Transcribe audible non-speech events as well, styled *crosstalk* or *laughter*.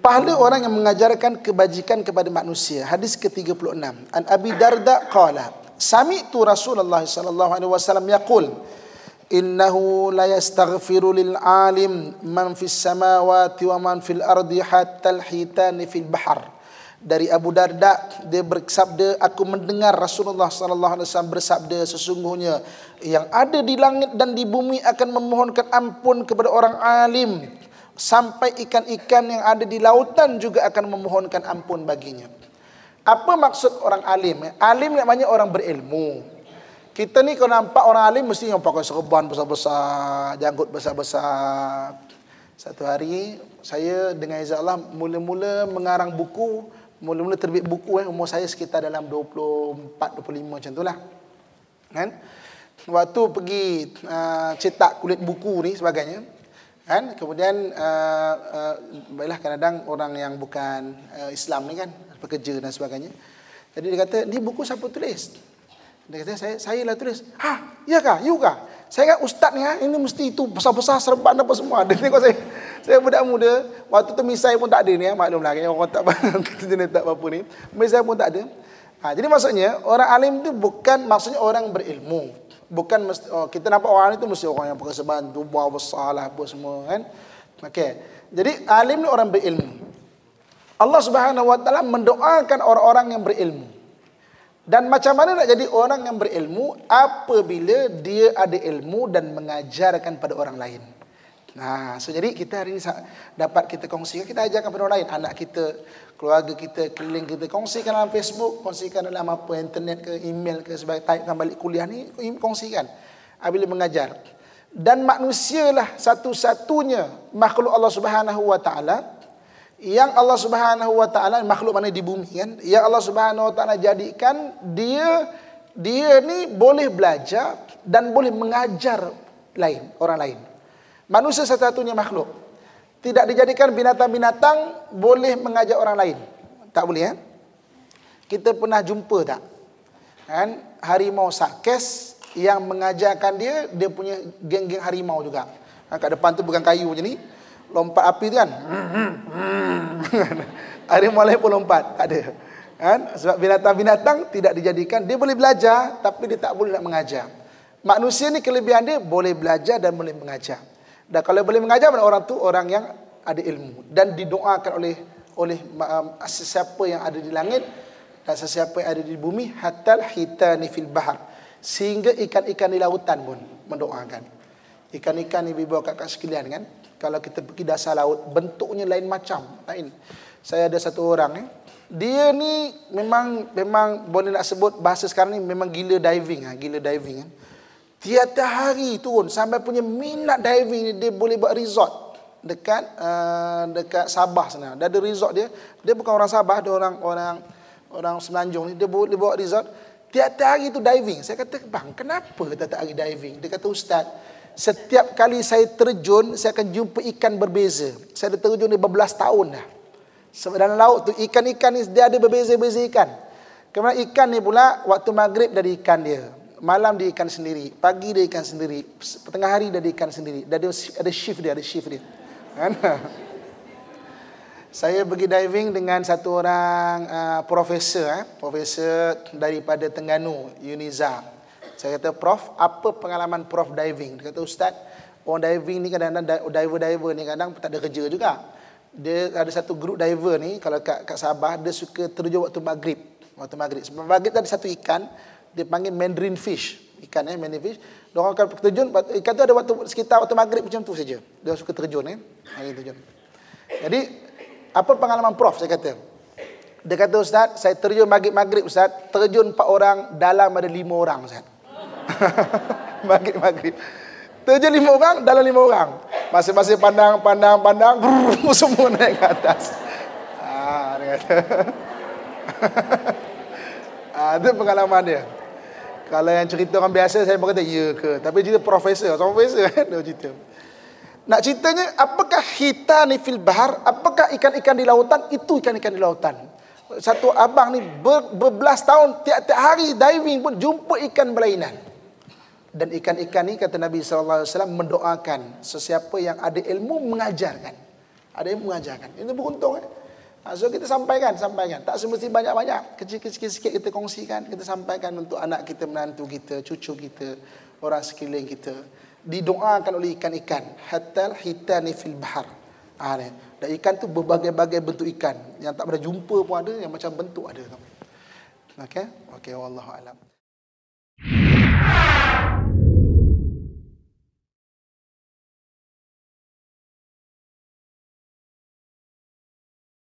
Pahala orang yang mengajarkan kebajikan kepada manusia. Hadis ke-36. An Abi Darda qala, "Sami'tu Rasulullah sallallahu alaihi wasallam yaqul, innahu la yastaghfiru lil alim man fis samawati wa man fil ardi hatta al hitan fil bahr." Dari Abu Darda dia bersabda, "Aku mendengar Rasulullah sallallahu alaihi wasallam bersabda, sesungguhnya yang ada di langit dan di bumi akan memohonkan ampun kepada orang alim sampai ikan-ikan yang ada di lautan juga akan memohonkan ampun baginya. Apa maksud orang alim? Alim namanya orang berilmu. Kita ni kalau nampak orang alim mesti yang pakai serban besar-besar, janggut besar-besar. Satu hari saya dengan Izzah Allah mula-mula mengarang buku, mula-mula terbit buku eh, umur saya sekitar dalam 24-25 macam itulah. Kan? Waktu pergi uh, cetak kulit buku ni sebagainya, kan kemudian uh, uh, baiklah kadang-kadang orang yang bukan uh, Islam ni kan pekerja dan sebagainya jadi dia kata ni buku siapa tulis dia kata saya saya lah tulis ha iya kah you kah saya ingat ustaz ni ha, ini mesti itu besar-besar serban apa semua ada *laughs* ni saya saya budak muda waktu tu misai pun tak ada ni ya ha? maklumlah kan orang tak *laughs* jenis tak apa ni misai pun tak ada ha, jadi maksudnya orang alim tu bukan maksudnya orang berilmu bukan mesti, oh, kita nampak orang itu mesti orang yang berkesebahan dubah besar lah apa semua kan okey jadi alim ni orang berilmu Allah Subhanahu wa taala mendoakan orang-orang yang berilmu dan macam mana nak jadi orang yang berilmu apabila dia ada ilmu dan mengajarkan pada orang lain Nah, so jadi kita hari ini dapat kita kongsikan, kita ajarkan kepada orang lain, anak kita, keluarga kita, keliling kita, kongsikan dalam Facebook, kongsikan dalam apa, internet ke, email ke, sebagai taipkan balik kuliah ni, kongsikan. Bila mengajar. Dan manusialah satu-satunya makhluk Allah Subhanahu Wa Taala yang Allah Subhanahu Wa Taala makhluk mana di bumi kan? Yang Allah Subhanahu Wa Taala jadikan dia dia ni boleh belajar dan boleh mengajar lain orang lain. Manusia satu-satunya makhluk. Tidak dijadikan binatang-binatang boleh mengajak orang lain. Tak boleh ya. Kita pernah jumpa tak? Kan? Harimau Sarkes yang mengajarkan dia, dia punya geng-geng harimau juga. Ha, kat depan tu bukan kayu macam ni. Lompat api tu kan. *laughs* harimau lain pun lompat. Tak ada. Kan? Sebab binatang-binatang tidak dijadikan. Dia boleh belajar tapi dia tak boleh nak mengajar. Manusia ni kelebihan dia boleh belajar dan boleh mengajar. Dan kalau boleh mengajar mana orang tu orang yang ada ilmu dan didoakan oleh oleh um, sesiapa yang ada di langit dan sesiapa yang ada di bumi hatta hitani fil bahar sehingga ikan-ikan di lautan pun mendoakan. Ikan-ikan ni bibo kat sekalian kan. Kalau kita pergi dasar laut bentuknya lain macam. Lain. Saya ada satu orang eh. Dia ni memang memang boleh nak sebut bahasa sekarang ni memang gila diving ah, gila diving kan. Eh. Tiada hari turun sampai punya minat diving ni dia boleh buat resort dekat uh, dekat Sabah sana. Dia ada resort dia. Dia bukan orang Sabah, dia orang orang orang Semenanjung ni. Dia boleh buat resort. Tiada hari tu diving. Saya kata, bang, kenapa tiada hari diving? Dia kata, ustaz, setiap kali saya terjun, saya akan jumpa ikan berbeza. Saya ada terjun ni berbelas tahun dah. Sebab dalam laut tu, ikan-ikan ni dia ada berbeza-beza ikan. Kemudian ikan ni pula, waktu maghrib dari ikan dia malam dia ikan sendiri, pagi dia ikan sendiri, tengah hari dia ikan sendiri. dia ada shift dia, ada shift dia. Kan? *laughs* Saya pergi diving dengan satu orang uh, profesor, eh? profesor daripada Tengganu, Uniza. Saya kata, Prof, apa pengalaman Prof diving? Dia kata, Ustaz, orang diving ni kadang-kadang, diver-diver ni kadang tak ada kerja juga. Dia ada satu grup diver ni, kalau kat, kat Sabah, dia suka terjun waktu maghrib. Waktu maghrib. Sebab maghrib ada satu ikan, dipanggil mandarin fish ikan eh mandarin fish dia orang akan terjun ikan tu ada waktu sekitar waktu maghrib macam tu saja dia suka terjun eh hari terjun jadi apa pengalaman prof saya kata dia kata ustaz saya terjun maghrib maghrib ustaz terjun empat orang dalam ada lima orang ustaz *laughs* maghrib maghrib terjun lima orang dalam lima orang masing-masing pandang pandang pandang brrr, *laughs* semua naik ke atas ah dia kata *laughs* ah, itu pengalaman dia kalau yang cerita orang biasa saya pun kata ya ke. Tapi cerita profesor, seorang profesor kan *laughs* dia cerita. Nak ceritanya apakah hitani fil bahar? Apakah ikan-ikan di lautan? Itu ikan-ikan di lautan. Satu abang ni ber, berbelas tahun tiap-tiap hari diving pun jumpa ikan berlainan. Dan ikan-ikan ni kata Nabi Alaihi Wasallam mendoakan sesiapa yang ada ilmu mengajarkan. Ada yang mengajarkan. Itu beruntung. Eh? Ha, so kita sampaikan, sampaikan. Tak semesti banyak-banyak. Kecil-kecil sikit kita kongsikan. Kita sampaikan untuk anak kita, menantu kita, cucu kita, orang sekeliling kita. Didoakan oleh ikan-ikan. Hatal hitani fil bahar. Ha, Dan ikan tu berbagai-bagai bentuk ikan. Yang tak pernah jumpa pun ada, yang macam bentuk ada. Okey? Okey, Wallahualam.